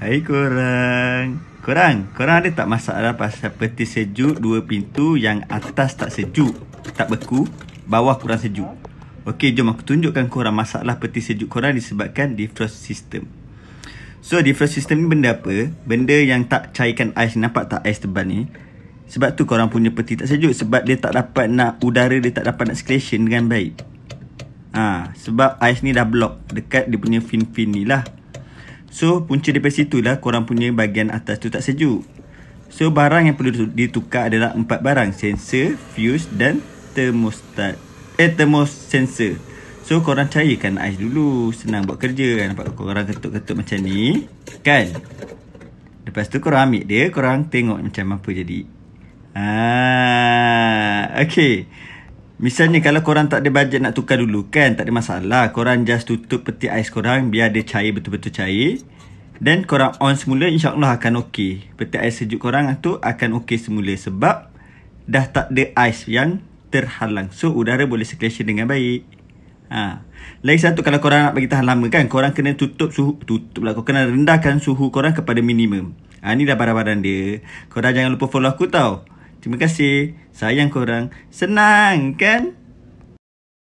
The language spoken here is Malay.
Hai korang Korang, korang ada tak masalah pasal peti sejuk dua pintu yang atas tak sejuk Tak beku, bawah kurang sejuk Ok, jom aku tunjukkan korang masalah peti sejuk korang disebabkan defrost system So, defrost system ni benda apa? Benda yang tak cairkan ais, nampak tak ais tebal ni? Sebab tu korang punya peti tak sejuk Sebab dia tak dapat nak udara, dia tak dapat nak secretion dengan baik Ah, ha, sebab ais ni dah block dekat dia punya fin-fin ni lah So punca daripada situ lah korang punya bahagian atas tu tak sejuk So barang yang perlu ditukar adalah empat barang Sensor, fuse dan thermostat Eh sensor. So korang cairkan ais dulu Senang buat kerja kan Nampak korang ketuk-ketuk macam ni Kan Lepas tu korang ambil dia Korang tengok macam apa jadi Ah, Okay Misalnya kalau korang tak ada bajet nak tukar dulu kan, tak ada masalah. Korang just tutup peti ais korang biar dia cair betul-betul cair. Then korang on semula insyaAllah akan ok. Peti ais sejuk korang tu akan ok semula sebab dah tak ada ais yang terhalang. So udara boleh circulation dengan baik. Ha. Lagi satu kalau korang nak bagi tahan lama kan, korang kena tutup suhu, tutup lah. Korang kena rendahkan suhu korang kepada minimum. Ha, ni dah barang-barang dia. Korang jangan lupa follow aku tau. Terima kasih. Sayang korang. Senang kan?